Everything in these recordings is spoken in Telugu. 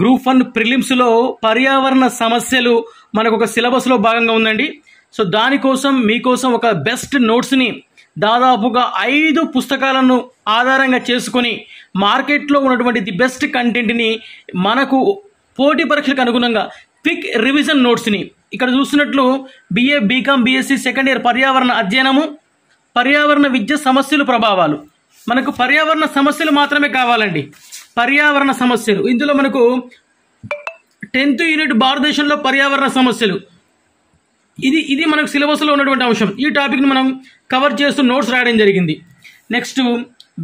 గ్రూప్ వన్ ప్రిలిమ్స్లో పర్యావరణ సమస్యలు మనకు ఒక సిలబస్లో భాగంగా ఉందండి సో దానికోసం మీకోసం ఒక బెస్ట్ నోట్స్ని దాదాపుగా ఐదు పుస్తకాలను ఆధారంగా చేసుకొని మార్కెట్లో ఉన్నటువంటి ది బెస్ట్ కంటెంట్ని మనకు పోటీ పరీక్షలకు అనుగుణంగా పిక్ రివిజన్ నోట్స్ని ఇక్కడ చూస్తున్నట్లు BA BCom BSc second year పర్యావరణ అధ్యయనము పర్యావరణ విద్య సమస్యలు ప్రభావాలు మనకు పర్యావరణ సమస్యలు మాత్రమే కావాలండి పర్యావరణ సమస్యలు ఇందులో మనకు టెన్త్ యూనిట్ భారతదేశంలో పర్యావరణ సమస్యలు ఇది ఇది మనకు సిలబస్లో ఉన్నటువంటి అంశం ఈ టాపిక్ని మనం కవర్ చేస్తూ నోట్స్ రాయడం జరిగింది నెక్స్ట్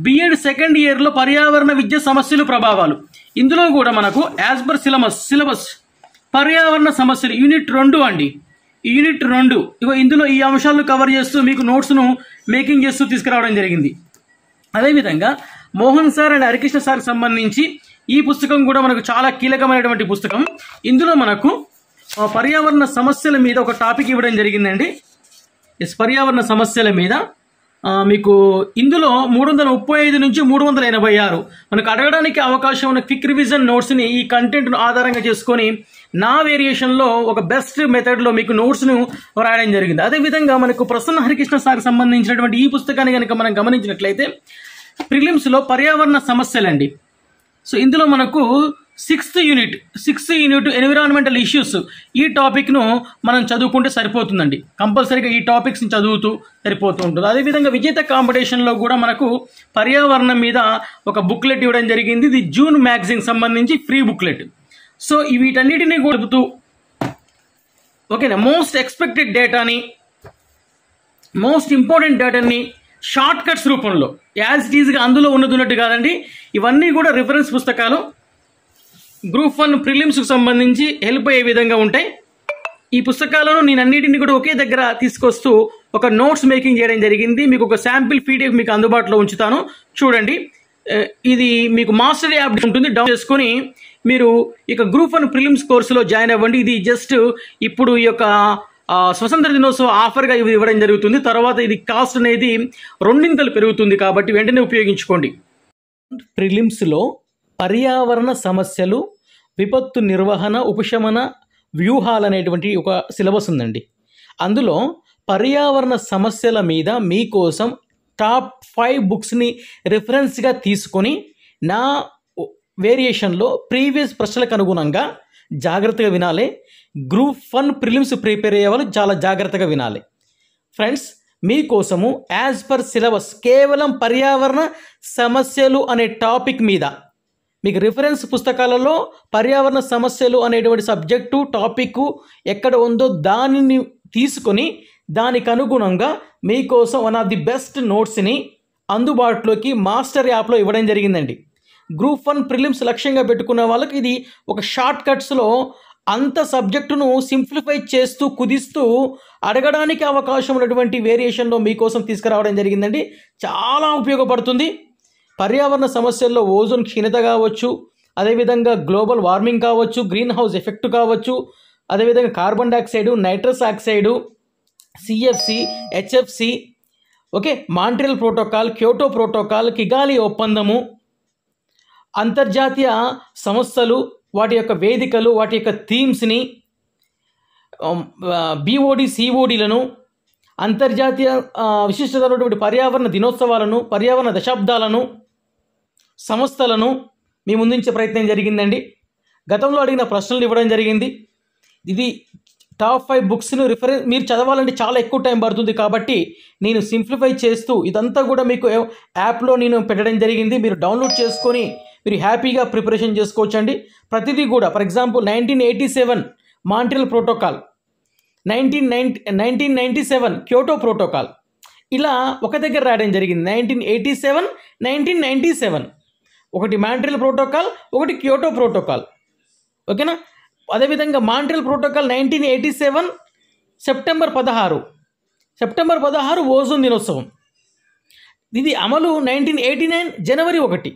బిఎడ్ సెకండ్ ఇయర్లో పర్యావరణ విద్య సమస్యలు ప్రభావాలు ఇందులో కూడా మనకు యాజ్ పర్ సిలబస్ సిలబస్ పర్యావరణ సమస్యలు యూనిట్ రెండు అండి యూనిట్ రెండు ఇగో ఇందులో ఈ అంశాలను కవర్ చేస్తూ మీకు నోట్స్ను మేకింగ్ చేస్తూ తీసుకురావడం జరిగింది అదేవిధంగా Mohan sir and Harikrishna sir సంబంధించి ఈ పుస్తకం కూడా మనకు చాలా కీలకమైనటువంటి పుస్తకం ఇందులో మనకు పర్యావరణ సమస్యల మీద ఒక టాపిక్ ఇవ్వడం జరిగిందండి ఎస్ పర్యావరణ సమస్యల మీద మీకు ఇందులో మూడు వందల ముప్పై ఐదు నుంచి మూడు వందల ఎనభై ఆరు మనకు అడగడానికి అవకాశం ఉన్న క్విక్ రివిజన్ నోట్స్ని ఈ కంటెంట్ను ఆధారంగా చేసుకొని నా వేరియేషన్లో ఒక బెస్ట్ మెథడ్లో మీకు నోట్స్ను రాయడం జరిగింది అదేవిధంగా మనకు ప్రసన్న హరికృష్ణ సార్కి సంబంధించినటువంటి ఈ పుస్తకాన్ని కనుక మనం గమనించినట్లయితే ప్రిలిమ్స్లో పర్యావరణ సమస్యలండి సో ఇందులో మనకు sixth unit sixth unit environmental issues ఈ టాపిక్ను మనం చదువుకుంటే సరిపోతుందండి కంపల్సరీగా ఈ టాపిక్స్ని చదువుతూ సరిపోతూ ఉంటుంది అదేవిధంగా విజేత కాంపిటీషన్లో కూడా మనకు పర్యావరణం మీద ఒక బుక్లెట్ ఇవ్వడం జరిగింది ఇది జూన్ మ్యాగజైన్ సంబంధించి ఫ్రీ బుక్లెట్ సో వీటన్నిటినీ గడుపుతూ ఓకేనా మోస్ట్ ఎక్స్పెక్టెడ్ డేటాని మోస్ట్ ఇంపార్టెంట్ డేటాని షార్ట్ కట్స్ రూపంలో యాజ్ ఇట్ ఈజ్గా అందులో ఉన్నది ఉన్నట్టు కాదండి ఇవన్నీ కూడా రిఫరెన్స్ పుస్తకాలు గ్రూప్ వన్ ప్రిలిమ్స్కి సంబంధించి హెల్ప్ అయ్యే విధంగా ఉంటాయి ఈ పుస్తకాలను నేను అన్నిటిని కూడా ఒకే దగ్గర తీసుకొస్తూ ఒక నోట్స్ మేకింగ్ చేయడం జరిగింది మీకు ఒక శాంపిల్ పీడిఎఫ్ మీకు అందుబాటులో ఉంచుతాను చూడండి ఇది మీకు మాస్టర్ యాప్ ఉంటుంది డౌన్ చేసుకొని మీరు ఇక గ్రూప్ వన్ ప్రిలిమ్స్ కోర్సులో జాయిన్ అవ్వండి ఇది జస్ట్ ఇప్పుడు ఈ యొక్క స్వతంత్ర దినోత్సవ ఆఫర్గా ఇవి ఇవ్వడం జరుగుతుంది తర్వాత ఇది కాస్ట్ అనేది రెండింతలు పెరుగుతుంది కాబట్టి వెంటనే ఉపయోగించుకోండి ప్రిలిమ్స్లో పర్యావరణ సమస్యలు విపత్తు నిర్వహణ ఉపశమన వ్యూహాలు అనేటువంటి ఒక సిలబస్ ఉందండి అందులో పర్యావరణ సమస్యల మీద మీకోసం టాప్ ఫైవ్ బుక్స్ని రిఫరెన్స్గా తీసుకొని నా వేరియేషన్లో ప్రీవియస్ ప్రశ్నలకు అనుగుణంగా జాగ్రత్తగా వినాలి గ్రూప్ వన్ ప్రిలిమ్స్ ప్రిపేర్ అయ్యే వాళ్ళు చాలా జాగ్రత్తగా వినాలి ఫ్రెండ్స్ మీకోసము యాజ్ పర్ సిలబస్ కేవలం పర్యావరణ సమస్యలు అనే టాపిక్ మీద మీకు రిఫరెన్స్ పుస్తకాలలో పర్యావరణ సమస్యలు అనేటువంటి సబ్జెక్టు టాపిక్ ఎక్కడ ఉందో దానిని తీసుకొని దానికి అనుగుణంగా మీకోసం వన్ ఆఫ్ ది బెస్ట్ నోట్స్ని అందుబాటులోకి మాస్టర్ యాప్లో ఇవ్వడం జరిగిందండి గ్రూప్ వన్ ప్రిలిమ్స్ లక్ష్యంగా పెట్టుకున్న వాళ్ళకి ఇది ఒక షార్ట్ కట్స్లో అంత సబ్జెక్టును సింప్లిఫై చేస్తూ కుదిస్తూ అడగడానికి అవకాశం ఉన్నటువంటి వేరియేషన్లో మీకోసం తీసుకురావడం జరిగిందండి చాలా ఉపయోగపడుతుంది పర్యావరణ సమస్యల్లో ఓజోన్ క్షీణత కావచ్చు అదేవిధంగా గ్లోబల్ వార్మింగ్ కావచ్చు గ్రీన్ హౌస్ ఎఫెక్ట్ కావచ్చు అదేవిధంగా carbon dioxide nitrous oxide CFC HFC okay Montreal protocol Kyoto protocol Kigali ఒప్పందము అంతర్జాతీయ సంస్థలు వాటి యొక్క వేదికలు వాటి యొక్క థీమ్స్ని బీఓడి సిఓడిలను అంతర్జాతీయ విశిష్టమైనటువంటి పర్యావరణ దినోత్సవాలను పర్యావరణ దశాబ్దాలను సంస్థలను మీ ముందుంచే ప్రయత్నం జరిగిందండి గతంలో అడిగిన ప్రశ్నలు ఇవ్వడం జరిగింది ఇది టాప్ ఫైవ్ బుక్స్ను రిఫరెన్స్ మీరు చదవాలంటే చాలా ఎక్కువ టైం పడుతుంది కాబట్టి నేను సింప్లిఫై చేస్తూ ఇదంతా కూడా మీకు యాప్లో నేను పెట్టడం జరిగింది మీరు డౌన్లోడ్ చేసుకొని మీరు హ్యాపీగా ప్రిపరేషన్ చేసుకోవచ్చండి ప్రతిదీ కూడా for example nineteen eighty seven Montreal protocol nineteen nine nineteen ninety seven Kyoto protocol ఇలా ఒక దగ్గర రాయడం జరిగింది nineteen eighty seven nineteen ninety seven ఒకటి మాంట్రియల్ ప్రోటోకాల్ ఒకటి క్యోటో ప్రోటోకాల్ ఓకేనా అదేవిధంగా Montreal protocol nineteen eighty seven September పదహారు సెప్టెంబర్ పదహారు ఓజోన్ దినోత్సవం ఇది అమలు నైన్టీన్ ఎయిటీ నైన్ జనవరి ఒకటి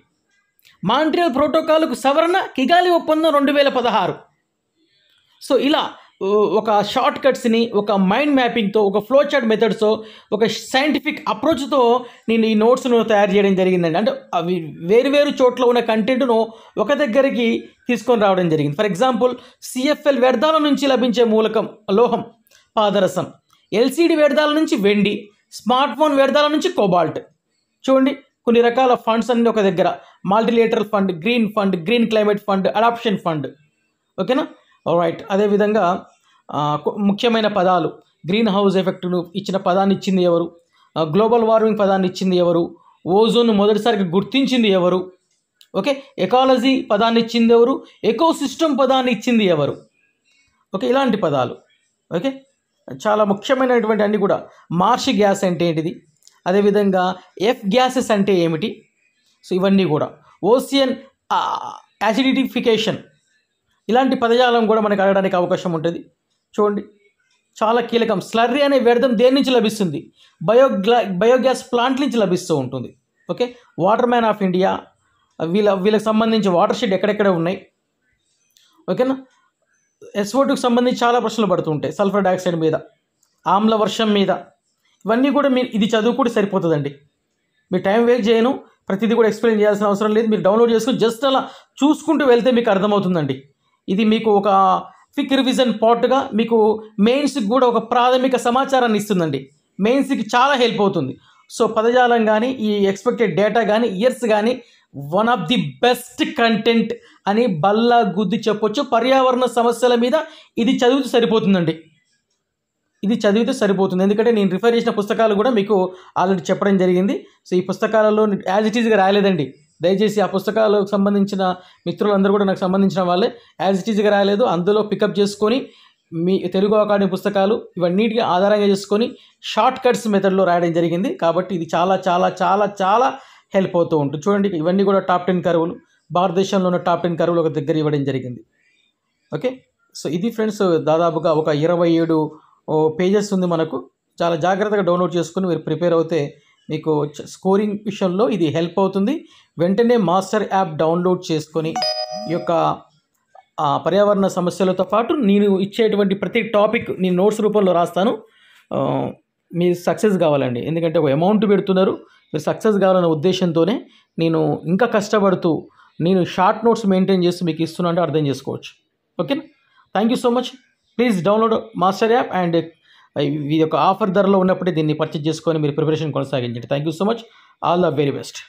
మాంట్రియల్ ప్రోటోకాల్కు సవరణ కిగాలి ఒప్పందం రెండు వేల పదహారు సో ఇలా ఒక షార్ట్ కట్స్ని ఒక మైండ్ మ్యాపింగ్తో ఒక ఫ్లో చార్ట్ మెథడ్స్తో ఒక సైంటిఫిక్ అప్రోచ్తో నేను ఈ నోట్స్ను తయారు చేయడం జరిగిందండి అంటే అవి వేరు చోట్ల ఉన్న కంటెంట్ను ఒక దగ్గరికి తీసుకొని రావడం జరిగింది ఫర్ ఎగ్జాంపుల్ సిఎఫ్ఎల్ వ్యర్థాల నుంచి లభించే మూలకం లోహం పాదరసం ఎల్సిడి వ్యర్థాల నుంచి వెండి స్మార్ట్ ఫోన్ వ్యర్థాల నుంచి కోబాల్ట్ చూడండి కొన్ని రకాల ఫండ్స్ అన్నీ ఒక దగ్గర multilateral fund green fund green climate fund adaption fund ఓకేనా రైట్ అదేవిధంగా ముఖ్యమైన పదాలు గ్రీన్ హౌస్ ఎఫెక్ట్ను ఇచ్చిన పదాన్ని ఇచ్చింది ఎవరు గ్లోబల్ వార్మింగ్ పదాన్ని ఇచ్చింది ఎవరు ఓజోన్ మొదటిసారిగా గుర్తించింది ఎవరు ఓకే ఎకాలజీ పదాన్ని ఇచ్చింది ఎవరు ఎకో సిస్టమ్ పదాన్ని ఇచ్చింది ఎవరు ఓకే ఇలాంటి పదాలు ఓకే చాలా ముఖ్యమైనటువంటి అన్నీ కూడా మార్ష్ గ్యాస్ అంటే ఏంటిది అదేవిధంగా ఎఫ్ గ్యాసెస్ అంటే ఏమిటి సో ఇవన్నీ కూడా ఓసియన్ యాసిడిటిఫికేషన్ ఇలాంటి పదజాలం కూడా మనకు అడగడానికి అవకాశం ఉంటుంది చూడండి చాలా కీలకం స్లర్రీ అనే వ్యర్థం దేని నుంచి లభిస్తుంది బయోగ్లా బయోగ్యాస్ ప్లాంట్ నుంచి లభిస్తూ ఉంటుంది okay water man of India వీళ్ళ వీళ్ళకి సంబంధించి వాటర్ షెడ్ ఎక్కడెక్కడ ఉన్నాయి ఓకేనా ఎస్ఓటుకు సంబంధించి చాలా ప్రశ్నలు పడుతుంటాయి సల్ఫర్ డైఆక్సైడ్ మీద ఆమ్ల వర్షం మీద ఇవన్నీ కూడా మీ ఇది చదువుకుంటే సరిపోతుందండి మీ టైం వేస్ట్ చేయను ప్రతిదీ కూడా ఎక్స్ప్లెయిన్ చేయాల్సిన అవసరం లేదు మీరు డౌన్లోడ్ చేసుకుని జస్ట్ అలా చూసుకుంటూ వెళ్తే మీకు అర్థమవుతుందండి ఇది మీకు ఒక ఫిక్ రివిజన్ పాటుగా మీకు మెయిన్స్కి కూడా ఒక ప్రాథమిక సమాచారాన్ని ఇస్తుందండి మెయిన్స్కి చాలా హెల్ప్ అవుతుంది సో పదజాలం కానీ ఈ ఎక్స్పెక్టెడ్ డేటా కానీ ఇయర్స్ కానీ one of the best content అని బల్లా గుద్ది చెప్పొచ్చు పర్యావరణ సమస్యల మీద ఇది చదివితే సరిపోతుందండి ఇది చదివితే సరిపోతుంది ఎందుకంటే నేను రిఫర్ చేసిన పుస్తకాలు కూడా మీకు ఆల్రెడీ చెప్పడం జరిగింది సో ఈ పుస్తకాలలో యాజ్ ఇట్ ఈజ్గా రాయలేదండి దయచేసి ఆ పుస్తకాలకు సంబంధించిన మిత్రులందరూ కూడా నాకు సంబంధించిన వాళ్ళే యాజ్ ఇట్ ఈజ్గా రాయలేదు అందులో పికప్ చేసుకొని మీ తెలుగు అకాడమీ పుస్తకాలు ఇవన్నిటికీ ఆధారంగా చేసుకొని షార్ట్ కట్స్ మెథడ్లో రాయడం జరిగింది కాబట్టి ఇది చాలా చాలా చాలా చాలా హెల్ప్ అవుతూ ఉంటుంది చూడండి ఇవన్నీ కూడా టాప్ టెన్ కరువులు భారతదేశంలో ఉన్న టాప్ టెన్ కరువులు ఒక దగ్గర ఇవ్వడం జరిగింది ఓకే సో ఇది ఫ్రెండ్స్ దాదాపుగా ఒక ఇరవై ఏడు పేజెస్ ఉంది మనకు చాలా జాగ్రత్తగా డౌన్లోడ్ చేసుకుని మీరు ప్రిపేర్ అవుతే మీకు స్కోరింగ్ విషయంలో ఇది హెల్ప్ అవుతుంది వెంటనే మాస్టర్ యాప్ డౌన్లోడ్ చేసుకొని ఈ యొక్క పర్యావరణ సమస్యలతో పాటు నేను ఇచ్చేటువంటి ప్రతి టాపిక్ నేను నోట్స్ రూపంలో రాస్తాను మీరు సక్సెస్ కావాలండి ఎందుకంటే ఒక అమౌంట్ పెడుతున్నారు మీరు సక్సెస్ కావాలనే ఉద్దేశంతోనే నేను ఇంకా కష్టపడుతూ నేను షార్ట్ నోట్స్ మెయింటైన్ చేసి మీకు ఇస్తున్నా అంటే అర్థం చేసుకోవచ్చు ఓకేనా thank you so much please download master app and ఈ యొక్క ఆఫర్ ధరలో ఉన్నప్పుడే దీన్ని పర్చేజ్ చేసుకొని మీరు ప్రిపరేషన్ కొనసాగించండి thank you so much all the very best